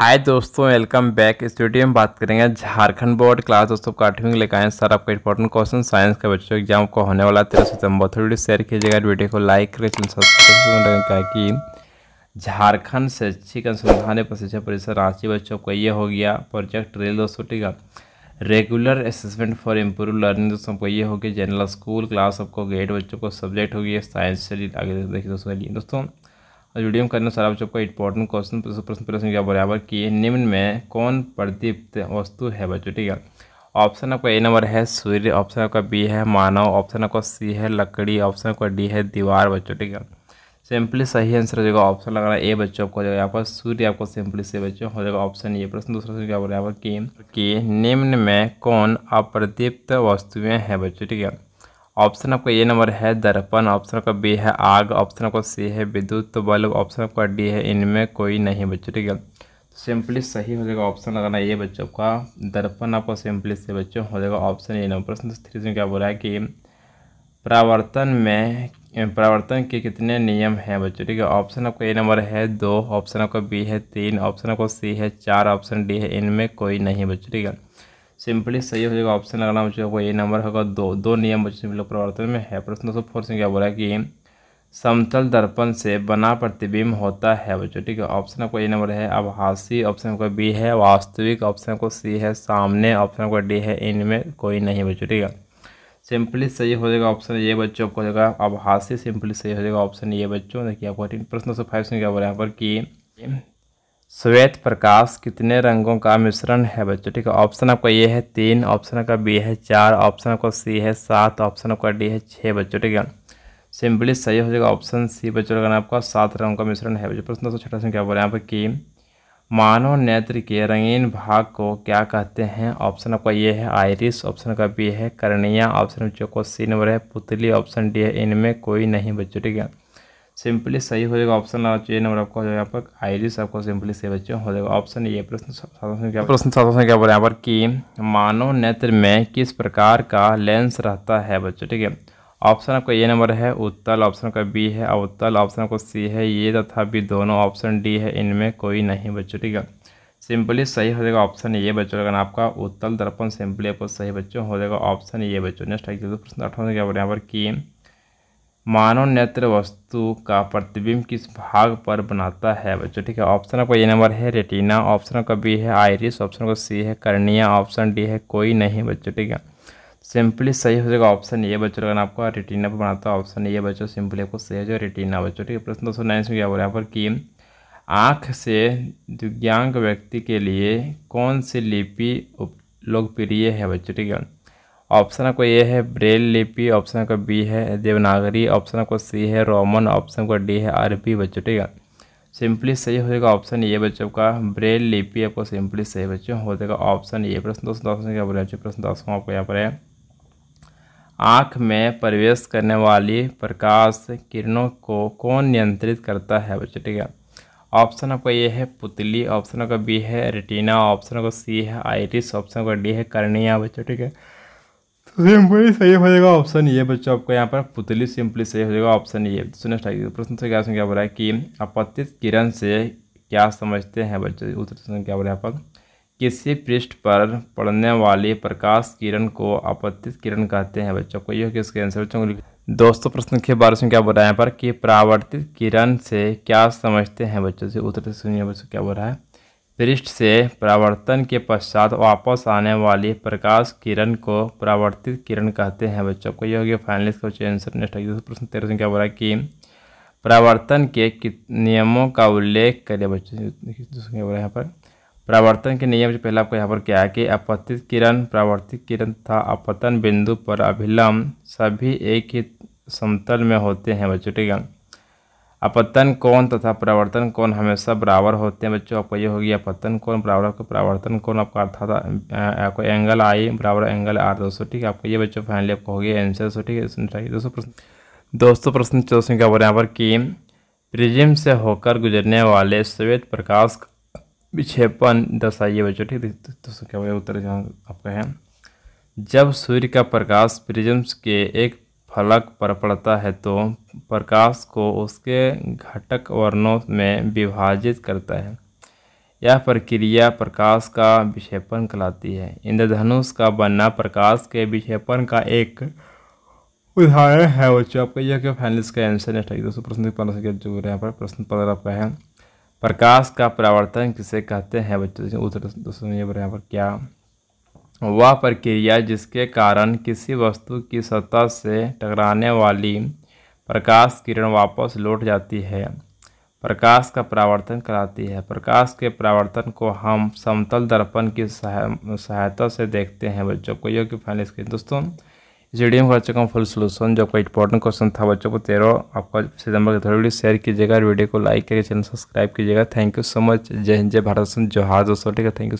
हाय दोस्तों welcome back इस video में बात करेंगे झारखंड बोर्ड क्लास दोस्तों का आठवीं लेकर आए सर आपका इंपॉर्टेंट क्वेश्चन साइंस का बच्चों एग्जाम को होने वाला तेरह सितंबर थोड़ी वीडियो शेयर कीजिएगा वीडियो को लाइक करें कि झारखंड शैक्षिक अनुसंधान एवं प्रशिक्षण परिषद रांची बच्चों का ये हो गया प्रोजेक्ट रेल दोस्तों ठीक है regular assessment for improve learning दोस्तों को ये हो गया जनरल स्कूल क्लास आपको गेट बच्चों को सब्जेक्ट हो गया साइंस से आगे देखिए दोस्तों दोस्तों और वीडियो में करना सारा बच्चों का इंपॉर्टेंट क्वेश्चन प्रश्न प्रश्न क्या बराबर कि निम्न में कौन प्रदीप्त वस्तु है बच्चों ठीक है ऑप्शन आपका ए नंबर है सूर्य ऑप्शन आपका बी है मानव ऑप्शन आपका सी है लकड़ी ऑप्शन आपका डी है दीवार बच्चों ठीक है सिंपली सही आंसर हो जाएगा ऑप्शन लग रहा है ए बच्चों आपको हो जाएगा आपका सूर्य आपको सिंपली से बच्चों हो जाएगा ऑप्शन ये प्रश्न दूसरा प्रश्न क्या बराबर कि निम्न में कौन अप्रदीप्त वस्तुएं हैं बच्चों ठीक है ऑप्शन आपका ए नंबर है दर्पण ऑप्शन आपका बी है आग ऑप्शन आपका सी है विद्युत तो बल्ब ऑप्शन आपका डी है इनमें कोई नहीं बच्चों ठीक है तो सिंपली सही हो जाएगा ऑप्शन लगाना ये बच्चों का दर्पण आपका सिंपली से बच्चों हो जाएगा ऑप्शन ए नंबर प्रश्न थ्री में क्या बोला है कि प्रावर्तन में प्रावर्तन के कितने नियम हैं बच्चों ठीक है ऑप्शन आपका ए नंबर है दो ऑप्शन आपका बी है तीन ऑप्शन आपका सी है चार ऑप्शन डी है इनमें कोई नहीं बच्चों ठीक है सिंपली सही हो जाएगा ऑप्शन लगाना बच्चों को ए नंबर होगा दो दो नियम बच्चों लोग प्रवर्तन में है प्रश्न दो सौ फोर से क्या बोला कि समतल दर्पण से बना प्रतिबिंब होता है बच्चों ठीक है ऑप्शन आपको ए नंबर है अब हासी ऑप्शन आपका बी है वास्तविक ऑप्शन को सी है सामने ऑप्शन आपका डी है इनमें कोई नहीं बच्चों ठीक है सिंपली सही हो जाएगा ऑप्शन ये बच्चों आपको अब हासी सिंपली सही हो जाएगा ऑप्शन ये बच्चों देखिए आपको प्रश्न सौ फाइव से क्या बोला यहाँ पर कि श्वेत प्रकाश कितने रंगों का मिश्रण है बच्चों ठीक है ऑप्शन आपका ये है तीन ऑप्शन आपका बी है चार ऑप्शन आपका सी है सात ऑप्शन आपका डी है छः बच्चों ठीक है सिंपली सही हो जाएगा ऑप्शन सी बच्चों नाम आपका सात रंगों का मिश्रण है बच्चों प्रश्न दो सौ छठा क्या बोल रहे हैं यहाँ पर कि मानव नेत्र के रंगीन भाग को क्या कहते हैं ऑप्शन आपका ये है आयरिस ऑप्शन का बी है कर्णिया ऑप्शन बच्चों को सी नंबर है पुतली ऑप्शन डी है इनमें कोई नहीं बच्चों ठीक है सिंपली सही हो जाएगा ऑप्शन चाहिए नंबर आपका हो जाएगा यहाँ पर आइरिस आपको सिंपली सही बच्चों हो जाएगा ऑप्शन ये प्रश्न क्या प्रश्न सात संख्या बोला यहाँ पर कि मानव नेत्र में किस प्रकार का लेंस रहता है बच्चों ठीक है ऑप्शन आपका ये नंबर है उत्तल ऑप्शन का बी है अवतल ऑप्शन आपको सी है ये तथा बी दोनों ऑप्शन डी है इनमें कोई नहीं बच्चों ठीक है सिंपली सही हो जाएगा ऑप्शन ये बच्चों लगन आपका उत्तल दर्पण सिंपली आपको सही बच्चों हो जाएगा ऑप्शन ये बच्चों नेक्स्ट आइए प्रश्न अठारह क्या बोल रहे यहाँ पर कि मानव नेत्र वस्तु का प्रतिबिंब किस भाग पर बनाता है बच्चों ठीक है ऑप्शन आपका ये नंबर है रेटिना ऑप्शन का बी है आयरिस ऑप्शन का सी है कर्निया ऑप्शन डी है कोई नहीं बच्चों ठीक है सिंपली सही हो जाएगा ऑप्शन ये बच्चों का आपका रेटिना पर बनाता है ऑप्शन ये बच्चों सिंपली आपको सही हो जाएगा रेटिना बच्चों ठीक है प्रश्न दो सौ नाइन में क्या बोल रहा पर कि आँख से दिव्यांग व्यक्ति के लिए कौन सी लिपि लोकप्रिय है बच्चों ठीक है ऑप्शन आपका ए है ब्रेल लिपि ऑप्शन आपका बी है देवनागरी ऑप्शन आपका सी है रोमन ऑप्शन आपका डी है अरबी बच्चों ठीक है सिंपली सही हो जाएगा ऑप्शन ए बच्चों का ब्रेल लिपि आपको सिंपली सही बच्चों हो जाएगा ऑप्शन ए प्रश्न दोस्तों दोस्तों क्या बोले प्रश्न दसों आपको यहाँ पर है आँख में प्रवेश करने वाली प्रकाश किरणों को कौन नियंत्रित करता है बच्चों ठीक है ऑप्शन आपका ये है पुतली ऑप्शन आपका बी है रेटिना ऑप्शन आपका सी है आईरिस ऑप्शन आपका डी है कर्णिया बच्चों ठीक है सिंपली सही हो जाएगा ऑप्शन ये बच्चों आपको यहाँ पर पुतली सिंपली सही हो जाएगा ऑप्शन ये तो नेक्स्ट आइए प्रश्न संख्या क्या बोला है कि अपतित किरण से क्या समझते हैं बच्चे उत्तर संख्या क्या बोला यहाँ पर किसी पृष्ठ पर पड़ने वाली प्रकाश किरण को अपतित किरण कहते हैं बच्चों को यह किसके आंसर बच्चों दोस्तों प्रश्न के बारे में क्या बोल रहा है यहाँ पर कि परावर्तित किरण से क्या समझते हैं बच्चों से उत्तर सुनिए बच्चों क्या बोल रहा है पृष्ठ से परावर्तन के पश्चात वापस आने वाली प्रकाश किरण को परावर्तित किरण कहते हैं बच्चों को यह हो गया फाइनल इसका आंसर नेक्स्ट प्रश्न तेरह संख्या बोला कि परावर्तन के नियमों का उल्लेख करिए बच्चों बोला यहाँ पर परावर्तन के नियम से पहले आपको यहाँ पर क्या है कि अपतित किरण परावर्तित किरण तथा अपतन बिंदु पर अभिलंब सभी एक ही समतल में होते हैं बच्चों ठीक है अपतन कोण तथा परावर्तन कोण हमेशा बराबर होते हैं बच्चों आपको ये होगी अपतन कोण बराबर को परावर्तन कोण आपका अर्थात आपको एंगल आई बराबर एंगल आर दोस्तों ठीक है आपको ये बच्चों फाइनली आपको होगी आंसर सो ठीक है दोस्तों प्रश्न दोस्तों प्रश्न चौदह संख्या बराबर की प्रिजिम से होकर गुजरने वाले श्वेत प्रकाश विक्षेपण दर्शाइए बच्चों ठीक है दोस्तों क्या उत्तर आपका है जब सूर्य का प्रकाश प्रिजम्स के एक फलक पर पड़ता है तो प्रकाश को उसके घटक वर्णों में विभाजित करता है यह प्रक्रिया प्रकाश का विक्षेपण कहलाती है इंद्रधनुष का बनना प्रकाश के विक्षेपण का एक उदाहरण है बच्चों आपका यह क्या फैनल इसका आंसर नेक्स्ट आएगी दोस्तों प्रश्न पंद्रह के जो यहाँ पर प्रश्न पंद्रह आपका है प्रकाश का परावर्तन किसे कहते हैं बच्चों उत्तर दोस्तों यहाँ पर क्या वह प्रक्रिया जिसके कारण किसी वस्तु की सतह से टकराने वाली प्रकाश किरण वापस लौट जाती है प्रकाश का परावर्तन कराती है प्रकाश के परावर्तन को हम समतल दर्पण की सहायता से देखते हैं बच्चों को योग्य कि फाइनल स्क्रीन दोस्तों इस वीडियो में कर चुका हूँ फुल सोल्यूशन जो कोई इंपॉर्टेंट क्वेश्चन था बच्चों को तेरह आपका सितंबर के थोड़ी वीडियो शेयर कीजिएगा वीडियो को लाइक करके चैनल सब्सक्राइब कीजिएगा थैंक यू सो मच जय हिंद जय भारत सिंह जोहार दोस्तों ठीक है थैंक यू